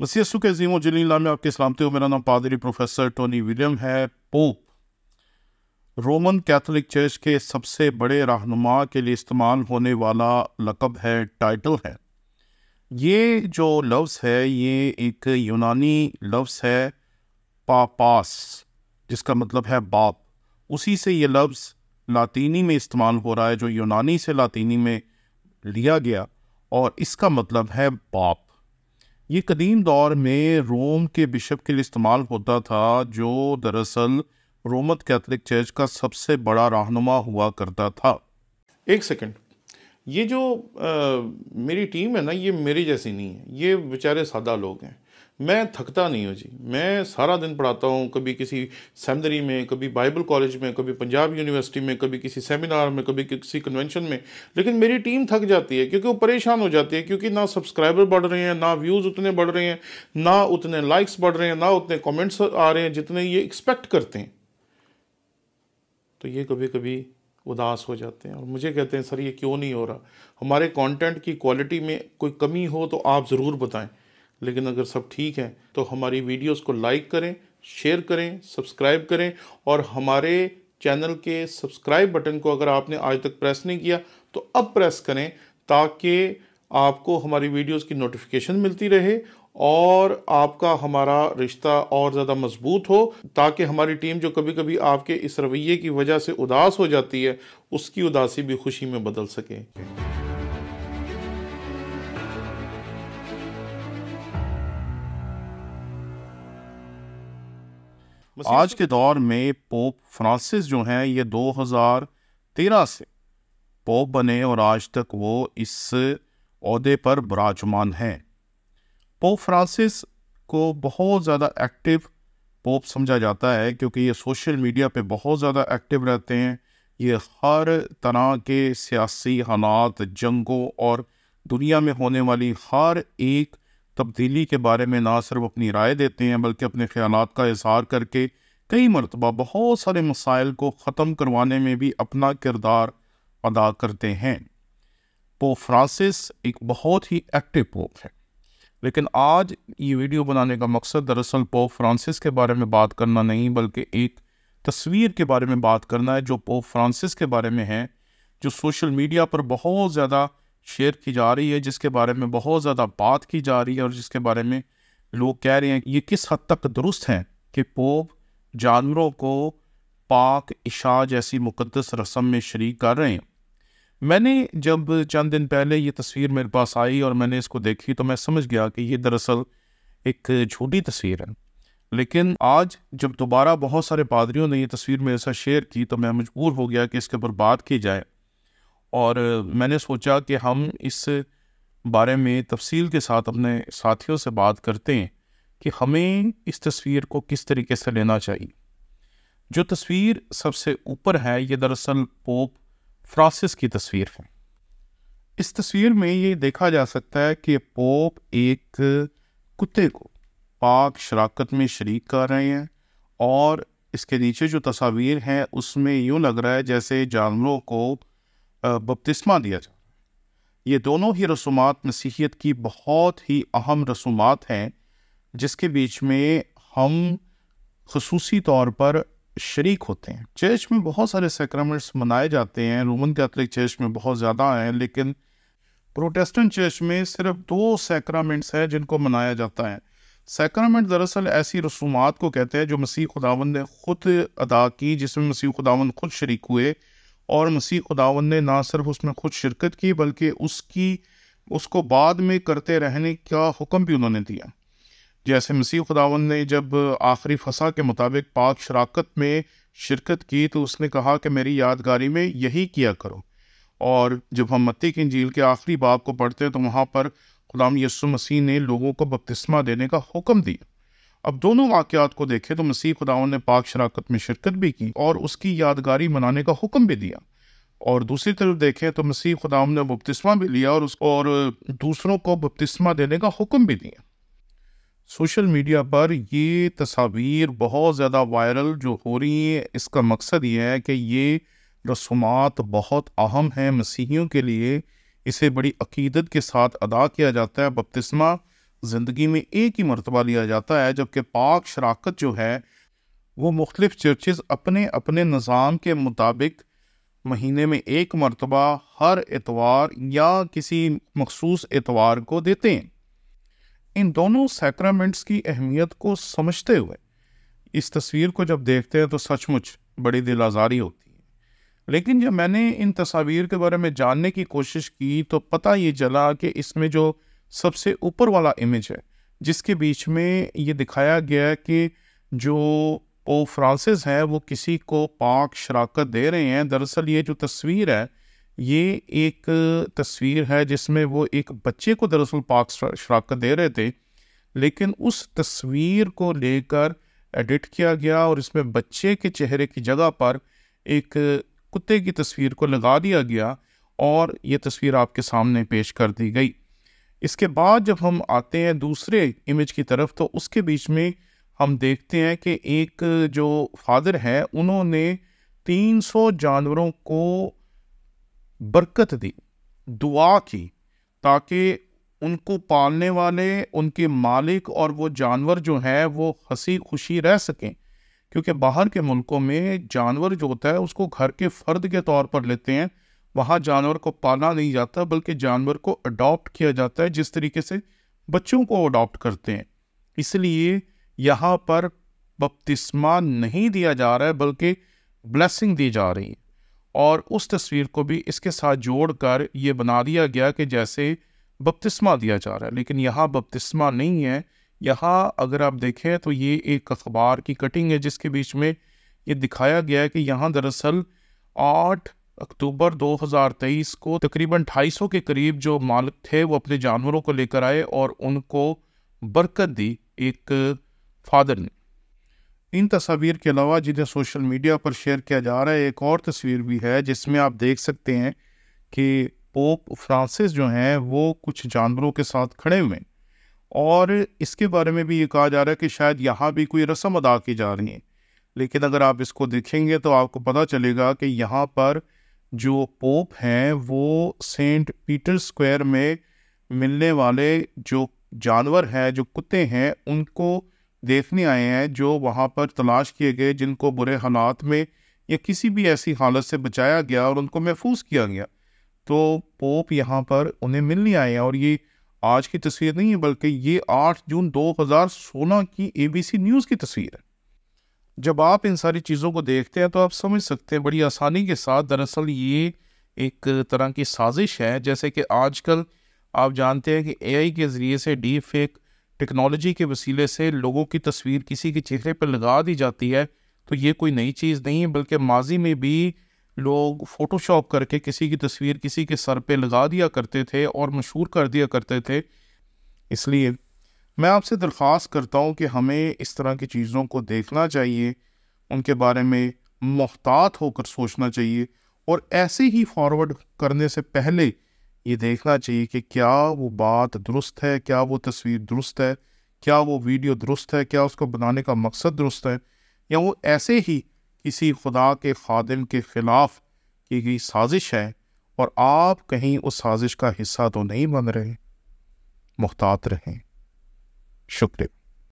वसीसु के जीमो जलीला में आपके सलामती हो मेरा नाम पादरी प्रोफेसर टोनी विलियम है पोप रोमन कैथोलिक चर्च के सबसे बड़े रहनुमा के लिए इस्तेमाल होने वाला लकब है टाइटल है ये जो लफ्ज़ है ये एक यूनानी लफ्स है पापास जिसका मतलब है बाप उसी से ये लफ्ज़ लातीनी में इस्तेमाल हो रहा है जो यूनानी से लातीनी में लिया गया और इसका मतलब है बाप ये कदीम दौर में रोम के बिशप के लिए इस्तेमाल होता था जो दरअसल रोमत कैथलिक चर्च का सबसे बड़ा रहनुमा हुआ करता था एक सेकंड ये जो आ, मेरी टीम है ना ये मेरे जैसी नहीं है ये बेचारे सादा लोग हैं मैं थकता नहीं हूँ जी मैं सारा दिन पढ़ाता हूँ कभी किसी सेमिनरी में कभी बाइबल कॉलेज में कभी पंजाब यूनिवर्सिटी में कभी किसी सेमिनार में कभी किसी कन्वेंशन में लेकिन मेरी टीम थक जाती है क्योंकि वो परेशान हो जाती है क्योंकि ना सब्सक्राइबर बढ़ रहे हैं ना व्यूज़ उतने बढ़ रहे हैं ना उतने लाइक्स बढ़ रहे हैं ना उतने कॉमेंट्स आ रहे हैं जितने ये एक्सपेक्ट करते हैं तो ये कभी कभी उदास हो जाते हैं और मुझे कहते हैं सर ये क्यों नहीं हो रहा हमारे कंटेंट की क्वालिटी में कोई कमी हो तो आप ज़रूर बताएं लेकिन अगर सब ठीक है तो हमारी वीडियोस को लाइक करें शेयर करें सब्सक्राइब करें और हमारे चैनल के सब्सक्राइब बटन को अगर आपने आज तक प्रेस नहीं किया तो अब प्रेस करें ताकि आपको हमारी वीडियोस की नोटिफिकेशन मिलती रहे और आपका हमारा रिश्ता और ज़्यादा मजबूत हो ताकि हमारी टीम जो कभी कभी आपके इस रवैये की वजह से उदास हो जाती है उसकी उदासी भी खुशी में बदल सके आज के दौर में पोप फ्रांसिस जो हैं ये 2013 से पोप बने और आज तक वो इस अहदे पर बराजमान हैं पोप फ्रांसिस को बहुत ज़्यादा एक्टिव पोप समझा जाता है क्योंकि ये सोशल मीडिया पे बहुत ज़्यादा एक्टिव रहते हैं ये हर तरह के सियासी हालात जंगों और दुनिया में होने वाली हर एक तब्दीली के बारे में ना सिर्फ अपनी राय देते हैं बल्कि अपने ख्याल का इजहार करके कई मरतबा बहुत सारे मसाइल को ख़त्म करवाने में भी अपना किरदार अदा करते हैं पोप फ्रांसिस एक बहुत ही एक्टिव पोप है लेकिन आज ये वीडियो बनाने का मकसद दरअसल पोप फ्रांसिस के बारे में बात करना नहीं बल्कि एक तस्वीर के बारे में बात करना है जो पोप फ्रांसिस के बारे में है जो सोशल मीडिया पर बहुत ज़्यादा शेयर की जा रही है जिसके बारे में बहुत ज़्यादा बात की जा रही है और जिसके बारे में लोग कह रहे हैं ये किस हद तक दुरुस्त हैं कि पोप जानवरों को पाक इशा जैसी मुकदस रस्म में शरीक कर रहे हैं मैंने जब चंद दिन पहले ये तस्वीर मेरे पास आई और मैंने इसको देखी तो मैं समझ गया कि ये दरअसल एक झूठी तस्वीर है लेकिन आज जब दोबारा बहुत सारे पादरियों ने ये तस्वीर मेरे साथ शेयर की तो मैं मजबूर हो गया कि इसके ऊपर बात की जाए और मैंने सोचा कि हम इस बारे में तफसील के साथ अपने साथियों से बात करते हैं कि हमें इस तस्वीर को किस तरीके से लेना चाहिए जो तस्वीर सबसे ऊपर है ये दरअसल पोप फ्रांसिस की तस्वीर है इस तस्वीर में ये देखा जा सकता है कि पोप एक कुत्ते को पाक शराकत में शरीक कर रहे हैं और इसके नीचे जो तस्वीर हैं उसमें यूँ लग रहा है जैसे जानवरों को बपतिस्मा दिया जा ये दोनों ही रसूमात मसीहियत की बहुत ही अहम रसूमात हैं जिसके बीच में हम खसूसी तौर पर शरीक होते हैं चर्च में बहुत सारे सैक्रमेंट्स मनाए जाते हैं रोमन कैथलिक चर्च में बहुत ज़्यादा हैं लेकिन प्रोटेस्टेंट चर्च में सिर्फ दो सैक्रामेंट्स हैं जिनको मनाया जाता है सैक्रामेंट दरअसल ऐसी रसूमात को कहते हैं जो मसीह खुदावन ने खुद अदा की जिसमें मसीह खुदावन खुद शरीक हुए और मसीह खुदावन ने ना सिर्फ उसमें खुद शिरकत की बल्कि उसकी उसको बाद में करते रहने का हुक्म भी उन्होंने दिया जैसे मसीह खुदावन ने जब आखिरी फसा के मुताबिक पाक शराकत में शिरकत की तो उसने कहा कि मेरी यादगारी में यही किया करो और जब हम मत्ती की झील के आखिरी बाब को पढ़ते हैं तो वहाँ पर गुलाम यसु मसीह ने लोगों को बपतिस्मा देने का हुक्म दिया अब दोनों वाकयात को देखें तो मसीह खुदावन ने पाक शराकत में शिरकत भी की और उसकी यादगारी मनाने का हुक्म भी दिया और दूसरी तरफ देखें तो मसीह खुदाम ने बपतिस्मा भी लिया और उस और दूसरों को बपतिस्मा देने का हुक्म भी दिया सोशल मीडिया पर ये तस्वीर बहुत ज़्यादा वायरल जो हो रही है इसका मकसद ये है कि ये रसूमात बहुत अहम हैं मसीहियों के लिए इसे बड़ी अकीदत के साथ अदा किया जाता है बपतिस्मा ज़िंदगी में एक ही मरतबा लिया जाता है जबकि पाक शराकत जो है वो मुख्तफ़ चर्चेज़ अपने अपने निज़ाम के मुताबिक महीने में एक मरतबा हर एतवार या किसी मखसूस एतवार को देते हैं इन दोनों सैक्रामेंट्स की अहमियत को समझते हुए इस तस्वीर को जब देखते हैं तो सचमुच बड़ी दिल आज़ारी होती है लेकिन जब मैंने इन तस्वीर के बारे में जानने की कोशिश की तो पता ये चला कि इसमें जो सबसे ऊपर वाला इमेज है जिसके बीच में ये दिखाया गया है कि जो ओ फ्रांसिस हैं वो किसी को पाक शराकत दे रहे हैं दरअसल ये जो तस्वीर है ये एक तस्वीर है जिसमें वो एक बच्चे को दरअसल पाक शराकत दे रहे थे लेकिन उस तस्वीर को लेकर एडिट किया गया और इसमें बच्चे के चेहरे की जगह पर एक कुत्ते की तस्वीर को लगा दिया गया और ये तस्वीर आपके सामने पेश कर दी गई इसके बाद जब हम आते हैं दूसरे इमेज की तरफ तो उसके बीच में हम देखते हैं कि एक जो फादर है उन्होंने 300 जानवरों को बरकत दी दुआ की ताकि उनको पालने वाले उनके मालिक और वो जानवर जो है वो हंसी खुशी रह सकें क्योंकि बाहर के मुल्कों में जानवर जो होता है उसको घर के फ़र्द के तौर पर लेते हैं वहाँ जानवर को पाला नहीं जाता बल्कि जानवर को अडॉप्ट किया जाता है जिस तरीके से बच्चों को अडॉप्ट करते हैं इसलिए यहाँ पर बपतिस्मा नहीं दिया जा रहा है बल्कि ब्लेसिंग दी जा रही है और उस तस्वीर को भी इसके साथ जोड़कर ये बना दिया गया कि जैसे बपतिस्मा दिया जा रहा है लेकिन यहाँ बपतिस्मा नहीं है यहाँ अगर आप देखें तो ये एक अखबार की कटिंग है जिसके बीच में ये दिखाया गया है कि यहाँ दरअसल आठ अक्टूबर 2023 को तकरीबन 250 के करीब जो मालिक थे वो अपने जानवरों को लेकर आए और उनको बरकत दी एक फादर ने इन तस्वीर के अलावा जिन्हें सोशल मीडिया पर शेयर किया जा रहा है एक और तस्वीर भी है जिसमें आप देख सकते हैं कि पोप फ्रांसिस जो हैं वो कुछ जानवरों के साथ खड़े हुए और इसके बारे में भी ये कहा जा रहा है कि शायद यहाँ भी कोई रस्म अदा की जा रही है लेकिन अगर आप इसको देखेंगे तो आपको पता चलेगा कि यहाँ पर जो पोप हैं वो सेंट पीटर स्क्वायर में मिलने वाले जो जानवर हैं जो कुत्ते हैं उनको देखने आए हैं जो वहाँ पर तलाश किए गए जिनको बुरे हालात में या किसी भी ऐसी हालत से बचाया गया और उनको महफूज किया गया तो पोप यहाँ पर उन्हें मिलने आए हैं और ये आज की तस्वीर नहीं है बल्कि ये 8 जून 2016 की एबीसी न्यूज़ की तस्वीर है जब आप इन सारी चीज़ों को देखते हैं तो आप समझ सकते हैं बड़ी आसानी के साथ दरअसल ये एक तरह की साजिश है जैसे कि आजकल आप जानते हैं कि एआई के ज़रिए से डीप फेक टेक्नोलॉजी के वसीले से लोगों की तस्वीर किसी के चेहरे पर लगा दी जाती है तो ये कोई नई चीज़ नहीं है बल्कि माजी में भी लोग फ़ोटोशॉप करके किसी की तस्वीर किसी के सर पे लगा दिया करते थे और मशहूर कर दिया करते थे इसलिए मैं आपसे दरख्वास्त करता हूँ कि हमें इस तरह की चीज़ों को देखना चाहिए उनके बारे में मोहतात होकर सोचना चाहिए और ऐसे ही फॉरवर्ड करने से पहले ये देखना चाहिए कि क्या वो बात दुरुस्त है क्या वो तस्वीर दुरुस्त है क्या वो वीडियो दुरुस्त है क्या उसको बनाने का मकसद दुरुस्त है या वो ऐसे ही किसी खुदा के खादिम के ख़िलाफ़ की गई साजिश है और आप कहीं उस साजिश का हिस्सा तो नहीं बन रहे मुख्तात रहें शुक्रिया